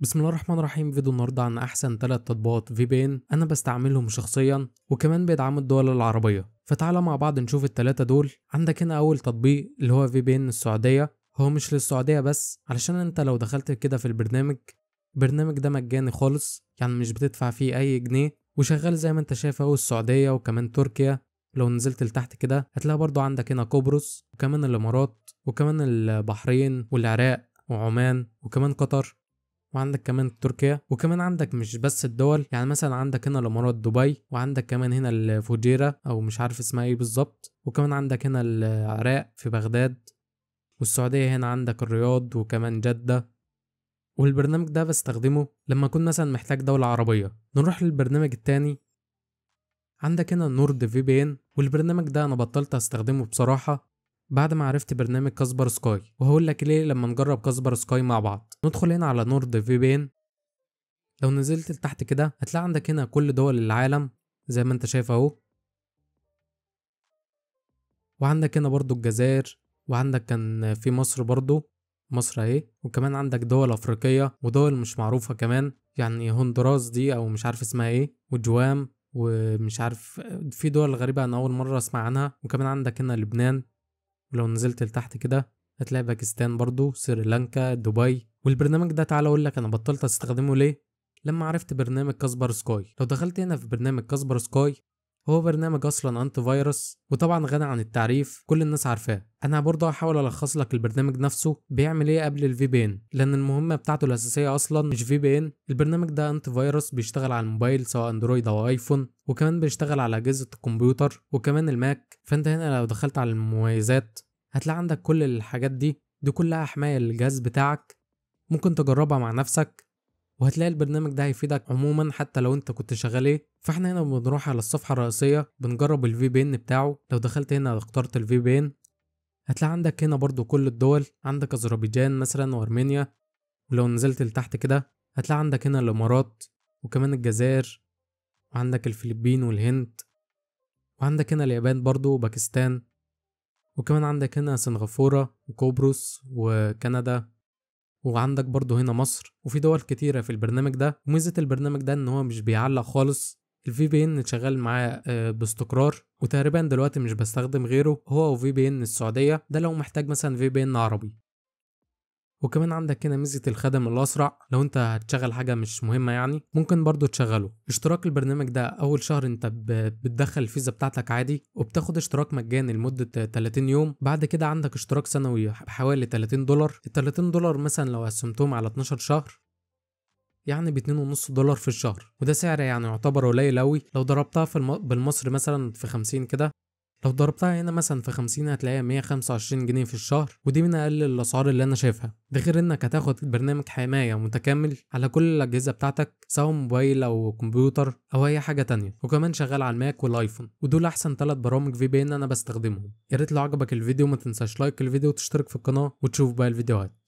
بسم الله الرحمن الرحيم فيديو النهارده عن احسن 3 تطبيقات في بي ان انا بستعملهم شخصيا وكمان بيدعموا الدول العربيه فتعالى مع بعض نشوف التلاتة دول عندك هنا اول تطبيق اللي هو في بي ان السعوديه هو مش للسعوديه بس علشان انت لو دخلت كده في البرنامج البرنامج ده مجاني خالص يعني مش بتدفع فيه اي جنيه وشغال زي ما انت شايف اهو السعوديه وكمان تركيا لو نزلت لتحت كده هتلاقي برضو عندك هنا قبرص وكمان الامارات وكمان البحرين والعراق وعمان وكمان قطر وعندك كمان تركيا وكمان عندك مش بس الدول يعني مثلا عندك هنا الامارات دبي وعندك كمان هنا الفجيره او مش عارف اسمها ايه بالظبط وكمان عندك هنا العراق في بغداد والسعوديه هنا عندك الرياض وكمان جده والبرنامج ده بستخدمه لما أكون مثلا محتاج دولة عربية نروح للبرنامج التاني عندك هنا نورد في بي ان والبرنامج ده أنا بطلت أستخدمه بصراحة بعد ما عرفت برنامج كاسبر سكاي وهقول لك ليه لما نجرب كاسبر سكاي مع بعض ندخل هنا على نورد في بين لو نزلت لتحت كده هتلاقي عندك هنا كل دول العالم زي ما انت شايف اهو وعندك هنا برضو الجزائر وعندك كان في مصر برضو مصر اهي وكمان عندك دول افريقيه ودول مش معروفه كمان يعني هندوراس دي او مش عارف اسمها ايه وجوام ومش عارف في دول غريبه انا اول مره اسمع عنها وكمان عندك هنا لبنان ولو نزلت لتحت كده هتلاقي باكستان برضو سريلانكا دبي والبرنامج ده تعالى اقول لك انا بطلت استخدمه ليه لما عرفت برنامج كاسبر سكاي لو دخلت هنا في برنامج كاسبر سكاي هو برنامج اصلا انتي فيروس وطبعا غني عن التعريف كل الناس عارفاه انا برضه هحاول الخص لك البرنامج نفسه بيعمل ايه قبل الفي بي ان لان المهمه بتاعته الاساسيه اصلا مش في بي ان البرنامج ده انتي فيروس بيشتغل على الموبايل سواء اندرويد او ايفون وكمان بيشتغل على اجهزه الكمبيوتر وكمان الماك فانت هنا لو دخلت على المميزات هتلاقي عندك كل الحاجات دي دي كلها حمايه للجهاز بتاعك ممكن تجربها مع نفسك وهتلاقي البرنامج ده هيفيدك عموما حتى لو انت كنت شغال ايه فاحنا هنا بنروح على الصفحه الرئيسيه بنجرب الفي بي ان بتاعه لو دخلت هنا اخترت الفي بي ان هتلاقي عندك هنا برضو كل الدول عندك اذربيجان مثلا وارمينيا ولو نزلت لتحت كده هتلاقي عندك هنا الامارات وكمان الجزائر وعندك الفلبين والهند وعندك هنا اليابان برضو وباكستان وكمان عندك هنا سنغافورة وقبرص وكندا وعندك برضه هنا مصر وفي دول كتيرة في البرنامج ده وميزة البرنامج ده ان هو مش بيعلق خالص الفي بي ان شغال معاه آه، باستقرار وتقريبا دلوقتي مش بستخدم غيره هو وفي بي ان السعوديه ده لو محتاج مثلا في بي ان عربي وكمان عندك هنا ميزه الخدم الاسرع لو انت هتشغل حاجه مش مهمه يعني ممكن برضو تشغله اشتراك البرنامج ده اول شهر انت بتدخل الفيزا بتاعتك عادي وبتاخد اشتراك مجاني لمده 30 يوم بعد كده عندك اشتراك سنوي بحوالي 30 دولار ال 30 دولار مثلا لو قسمتهم على 12 شهر يعني ب 2.5 دولار في الشهر وده سعر يعني يعتبر قليل قوي لو ضربتها في الم... بالمصري مثلا في 50 كده لو ضربتها هنا مثلا في 50 هتلاقيها 125 جنيه في الشهر ودي من اقل الاسعار اللي انا شايفها ده غير انك هتاخد برنامج حمايه متكامل على كل الاجهزه بتاعتك سواء موبايل او كمبيوتر او اي حاجه تانية وكمان شغال على الماك والايفون ودول احسن ثلاث برامج في بي ان انا بستخدمهم يا ريت لو عجبك الفيديو ما تنساش لايك الفيديو وتشترك في القناه وتشوف باقي الفيديوهات